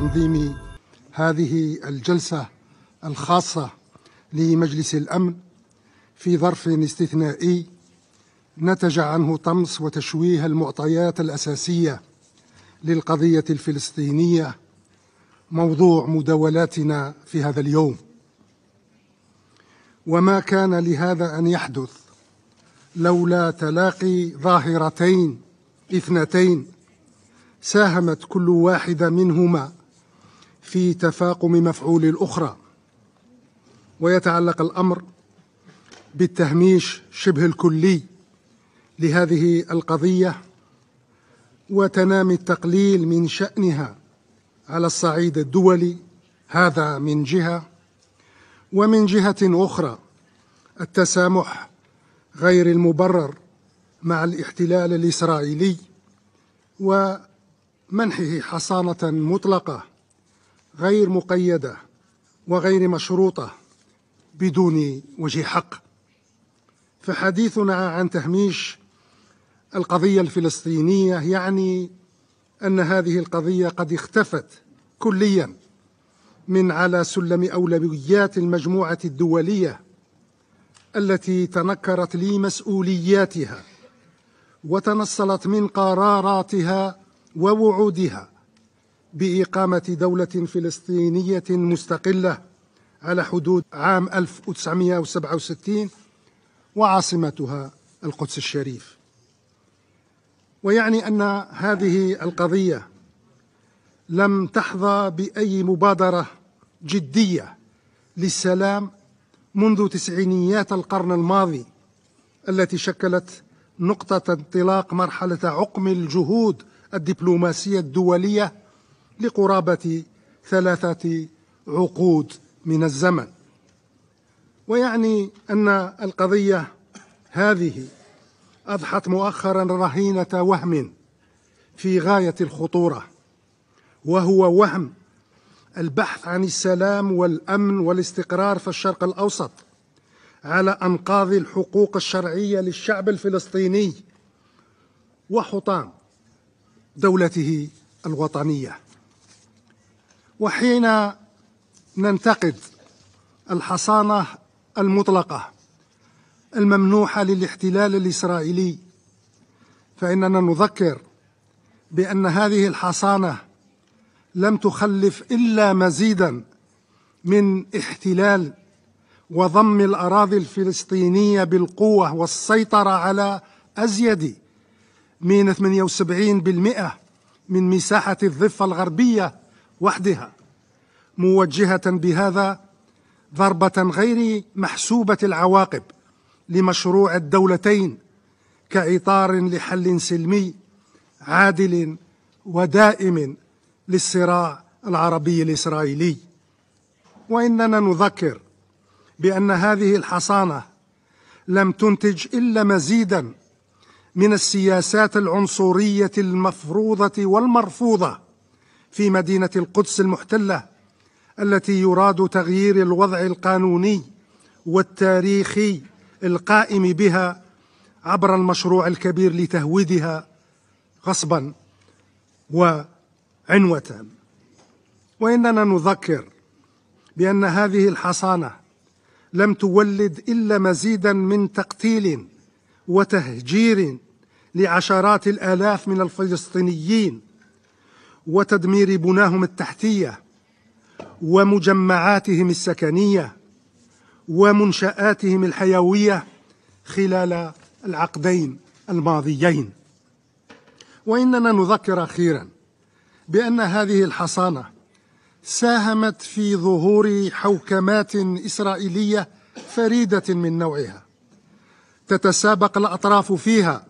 تنظيم هذه الجلسة الخاصة لمجلس الأمن في ظرف استثنائي نتج عنه طمس وتشويه المعطيات الأساسية للقضية الفلسطينية موضوع مداولاتنا في هذا اليوم وما كان لهذا أن يحدث لولا تلاقي ظاهرتين اثنتين ساهمت كل واحدة منهما في تفاقم مفعول الأخرى ويتعلق الأمر بالتهميش شبه الكلي لهذه القضية وتنامي التقليل من شأنها على الصعيد الدولي هذا من جهة ومن جهة أخرى التسامح غير المبرر مع الاحتلال الإسرائيلي ومنحه حصانة مطلقة غير مقيدة وغير مشروطة بدون وجه حق فحديثنا عن تهميش القضية الفلسطينية يعني أن هذه القضية قد اختفت كليا من على سلم أولويات المجموعة الدولية التي تنكرت لمسؤولياتها وتنصلت من قراراتها ووعودها بإقامة دولة فلسطينية مستقلة على حدود عام 1967 وعاصمتها القدس الشريف ويعني أن هذه القضية لم تحظى بأي مبادرة جدية للسلام منذ تسعينيات القرن الماضي التي شكلت نقطة انطلاق مرحلة عقم الجهود الدبلوماسية الدولية لقرابة ثلاثة عقود من الزمن ويعني أن القضية هذه أضحت مؤخرا رهينة وهم في غاية الخطورة وهو وهم البحث عن السلام والأمن والاستقرار في الشرق الأوسط على أنقاض الحقوق الشرعية للشعب الفلسطيني وحطام دولته الوطنيه وحين ننتقد الحصانة المطلقة الممنوحة للاحتلال الإسرائيلي فإننا نذكر بأن هذه الحصانة لم تخلف إلا مزيدا من احتلال وضم الأراضي الفلسطينية بالقوة والسيطرة على أزيد من 78% من مساحة الضفة الغربية وحدها موجهه بهذا ضربه غير محسوبه العواقب لمشروع الدولتين كاطار لحل سلمي عادل ودائم للصراع العربي الاسرائيلي واننا نذكر بان هذه الحصانه لم تنتج الا مزيدا من السياسات العنصريه المفروضه والمرفوضه في مدينة القدس المحتلة التي يراد تغيير الوضع القانوني والتاريخي القائم بها عبر المشروع الكبير لتهويدها غصبا وعنوة وإننا نذكر بأن هذه الحصانة لم تولد إلا مزيدا من تقتيل وتهجير لعشرات الآلاف من الفلسطينيين وتدمير بناهم التحتيه ومجمعاتهم السكنيه ومنشاتهم الحيويه خلال العقدين الماضيين واننا نذكر اخيرا بان هذه الحصانه ساهمت في ظهور حوكمات اسرائيليه فريده من نوعها تتسابق الاطراف فيها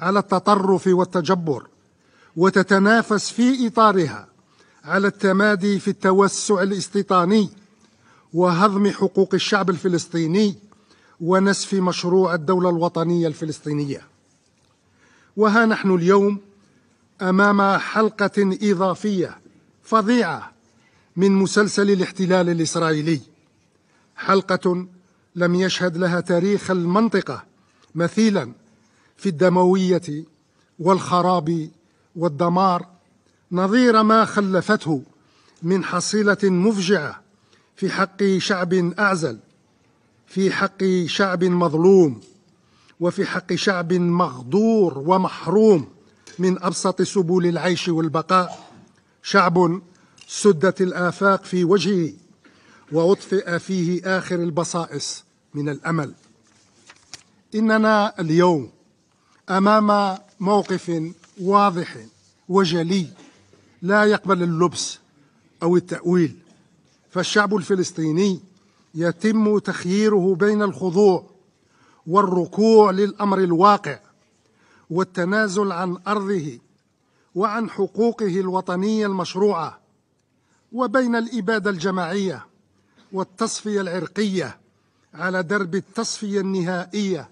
على التطرف والتجبر وتتنافس في إطارها على التمادي في التوسع الاستيطاني وهضم حقوق الشعب الفلسطيني ونسف مشروع الدولة الوطنية الفلسطينية وها نحن اليوم أمام حلقة إضافية فظيعة من مسلسل الاحتلال الإسرائيلي حلقة لم يشهد لها تاريخ المنطقة مثيلا في الدموية والخراب والدمار نظير ما خلفته من حصيله مفجعه في حق شعب اعزل في حق شعب مظلوم وفي حق شعب مغدور ومحروم من ابسط سبل العيش والبقاء شعب سدت الافاق في وجهه واطفئ فيه اخر البصائص من الامل اننا اليوم امام موقف واضح وجلي لا يقبل اللبس أو التأويل فالشعب الفلسطيني يتم تخييره بين الخضوع والركوع للأمر الواقع والتنازل عن أرضه وعن حقوقه الوطنية المشروعة وبين الإبادة الجماعية والتصفية العرقية على درب التصفية النهائية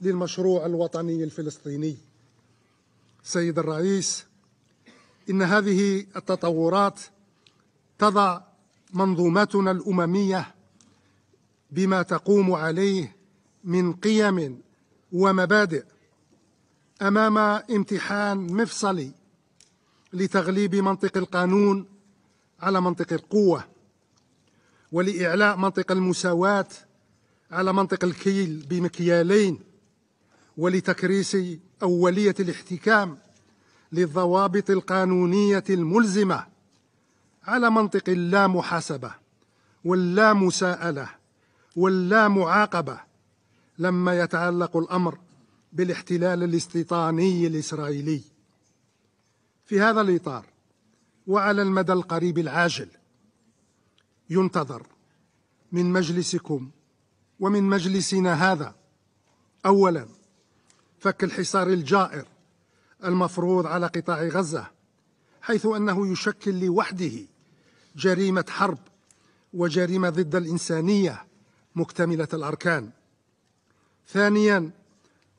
للمشروع الوطني الفلسطيني سيد الرئيس إن هذه التطورات تضع منظومتنا الأممية بما تقوم عليه من قيم ومبادئ أمام امتحان مفصلي لتغليب منطق القانون على منطق القوة ولإعلاء منطق المساواة على منطق الكيل بمكيالين ولتكريس أولية الاحتكام للضوابط القانونية الملزمة على منطق اللا محاسبة واللا مساءلة واللا معاقبة لما يتعلق الأمر بالاحتلال الاستيطاني الإسرائيلي في هذا الإطار وعلى المدى القريب العاجل ينتظر من مجلسكم ومن مجلسنا هذا أولاً فك الحصار الجائر المفروض على قطاع غزة حيث أنه يشكل لوحده جريمة حرب وجريمة ضد الإنسانية مكتملة الأركان ثانيا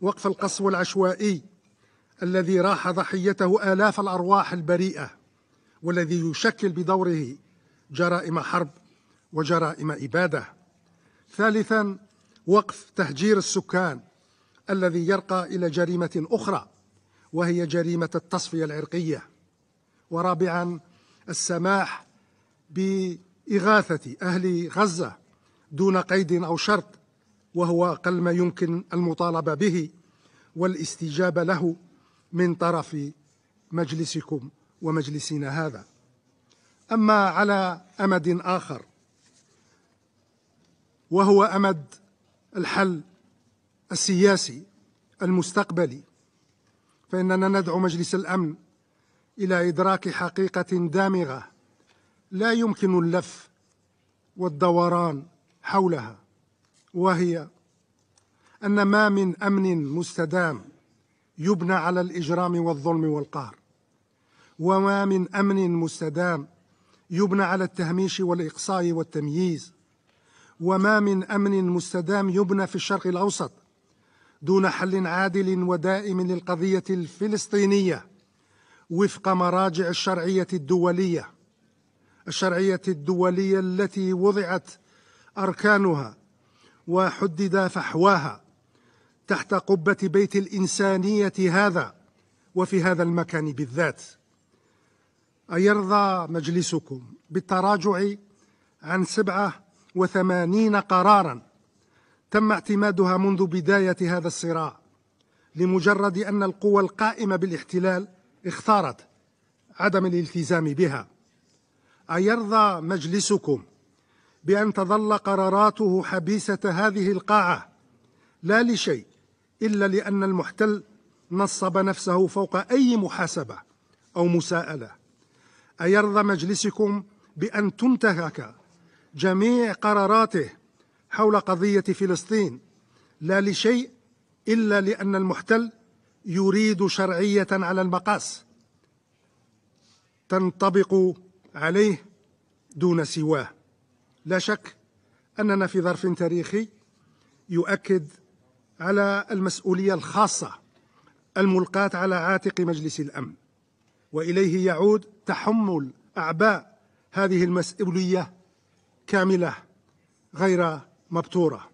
وقف القصف العشوائي الذي راح ضحيته آلاف الأرواح البريئة والذي يشكل بدوره جرائم حرب وجرائم إبادة ثالثا وقف تهجير السكان الذي يرقى إلى جريمة أخرى وهي جريمة التصفية العرقية ورابعا السماح بإغاثة أهل غزة دون قيد أو شرط وهو أقل ما يمكن المطالبة به والاستجابة له من طرف مجلسكم ومجلسنا هذا أما على أمد آخر وهو أمد الحل السياسي المستقبلي فإننا ندعو مجلس الأمن إلى إدراك حقيقة دامغة لا يمكن اللف والدوران حولها وهي أن ما من أمن مستدام يبنى على الإجرام والظلم والقهر وما من أمن مستدام يبنى على التهميش والإقصاء والتمييز وما من أمن مستدام يبنى في الشرق الأوسط دون حل عادل ودائم للقضية الفلسطينية وفق مراجع الشرعية الدولية الشرعية الدولية التي وضعت أركانها وحدد فحواها تحت قبة بيت الإنسانية هذا وفي هذا المكان بالذات أيرضى مجلسكم بالتراجع عن سبعة وثمانين قراراً تم اعتمادها منذ بداية هذا الصراع لمجرد أن القوى القائمة بالاحتلال اختارت عدم الالتزام بها أيرضى مجلسكم بأن تظل قراراته حبيسة هذه القاعة لا لشيء إلا لأن المحتل نصب نفسه فوق أي محاسبة أو مساءلة أيرضى مجلسكم بأن تنتهك جميع قراراته حول قضية فلسطين لا لشيء إلا لأن المحتل يريد شرعية على المقاس تنطبق عليه دون سواه لا شك أننا في ظرف تاريخي يؤكد على المسؤولية الخاصة الملقاة على عاتق مجلس الأمن وإليه يعود تحمل أعباء هذه المسؤولية كاملة غير مبتوره